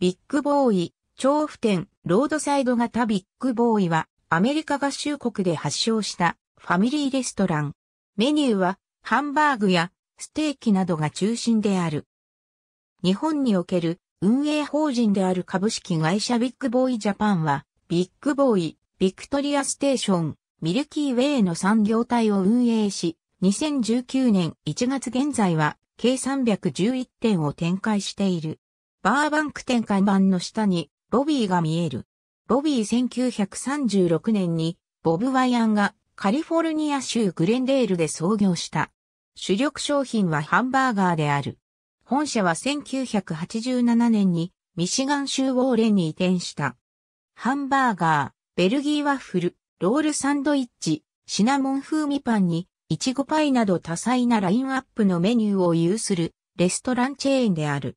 ビッグボーイ、調布店、ロードサイド型ビッグボーイは、アメリカ合衆国で発祥したファミリーレストラン。メニューは、ハンバーグやステーキなどが中心である。日本における運営法人である株式会社ビッグボーイジャパンは、ビッグボーイ、ビクトリアステーション、ミルキーウェイの産業体を運営し、2019年1月現在は、計311店を展開している。バーバンク店看板の下にロビーが見える。ロビー1936年にボブ・ワイアンがカリフォルニア州グレンデールで創業した。主力商品はハンバーガーである。本社は1987年にミシガン州ウォーレンに移転した。ハンバーガー、ベルギーワッフル、ロールサンドイッチ、シナモン風味パンに、いちごパイなど多彩なラインアップのメニューを有するレストランチェーンである。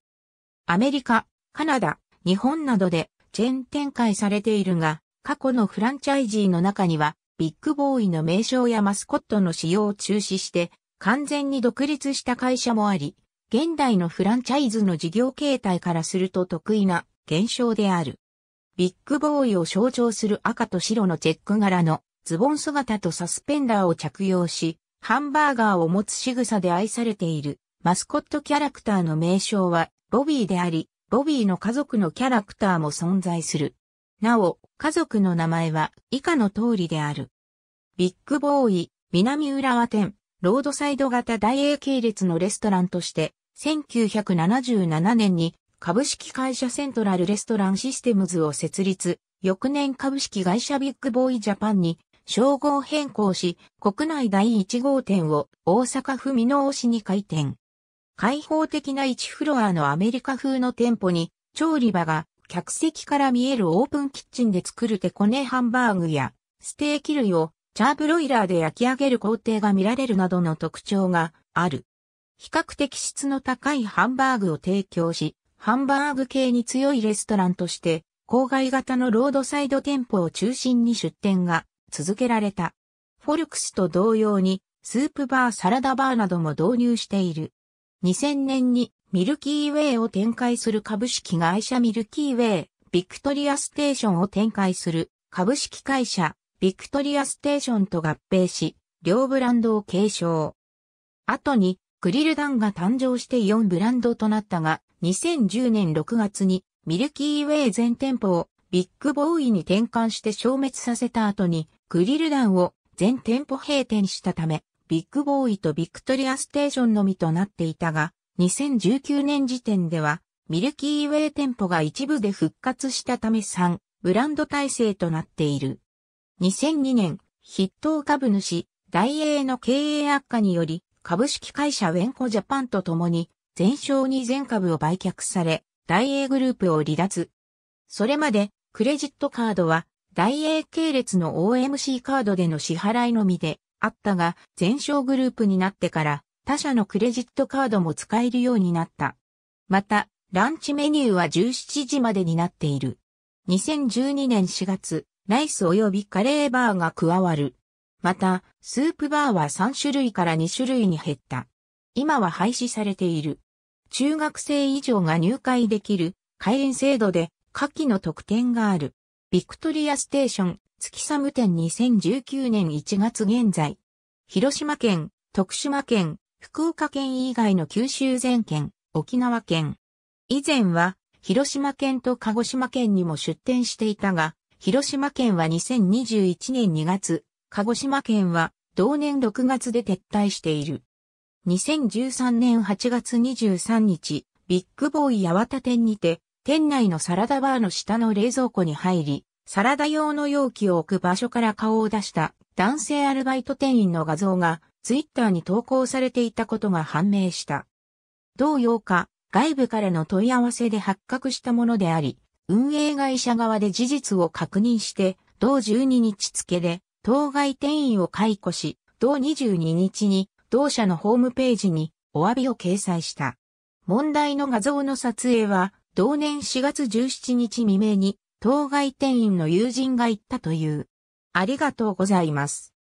アメリカ、カナダ、日本などでチェーン展開されているが、過去のフランチャイジーの中には、ビッグボーイの名称やマスコットの使用を中止して、完全に独立した会社もあり、現代のフランチャイズの事業形態からすると得意な現象である。ビッグボーイを象徴する赤と白のチェック柄のズボン姿とサスペンダーを着用し、ハンバーガーを持つ仕草で愛されているマスコットキャラクターの名称はボビーであり、ボビーの家族のキャラクターも存在する。なお、家族の名前は以下の通りである。ビッグボーイ、南浦和店、ロードサイド型大英系列のレストランとして、1977年に株式会社セントラルレストランシステムズを設立、翌年株式会社ビッグボーイジャパンに称号変更し、国内第1号店を大阪府箕面市に開店。開放的な1フロアのアメリカ風の店舗に、調理場が客席から見えるオープンキッチンで作る手コネハンバーグやステーキ類をチャーブロイラーで焼き上げる工程が見られるなどの特徴がある。比較的質の高いハンバーグを提供し、ハンバーグ系に強いレストランとして、郊外型のロードサイド店舗を中心に出店が続けられた。フォルクスと同様に、スープバー、サラダバーなども導入している。2000年にミルキーウェイを展開する株式会社ミルキーウェイ、ビクトリアステーションを展開する株式会社ビクトリアステーションと合併し、両ブランドを継承。後にグリルダンが誕生して4ブランドとなったが、2010年6月にミルキーウェイ全店舗をビッグボーイに転換して消滅させた後にグリルダンを全店舗閉店したため、ビッグボーイとビクトリアステーションのみとなっていたが、2019年時点では、ミルキーウェイ店舗が一部で復活したため3、ブランド体制となっている。2002年、筆頭株主、大英の経営悪化により、株式会社ウェンコジャパンと共に、全商に全株を売却され、大英グループを離脱。それまで、クレジットカードは、大英系列の OMC カードでの支払いのみで、あったが、全商グループになってから他社のクレジットカードも使えるようになった。また、ランチメニューは17時までになっている。2012年4月、ライス及びカレーバーが加わる。また、スープバーは3種類から2種類に減った。今は廃止されている。中学生以上が入会できる、会員制度で、下記の特典がある。ビクトリアステーション、月寒店2019年1月現在、広島県、徳島県、福岡県以外の九州全県、沖縄県。以前は、広島県と鹿児島県にも出店していたが、広島県は2021年2月、鹿児島県は同年6月で撤退している。2013年8月23日、ビッグボーイ八幡店にて、店内のサラダバーの下の冷蔵庫に入り、サラダ用の容器を置く場所から顔を出した男性アルバイト店員の画像がツイッターに投稿されていたことが判明した。同8日、外部からの問い合わせで発覚したものであり、運営会社側で事実を確認して、同12日付で、当該店員を解雇し、同22日に、同社のホームページに、お詫びを掲載した。問題の画像の撮影は、同年4月17日未明に、当該店員の友人が言ったという。ありがとうございます。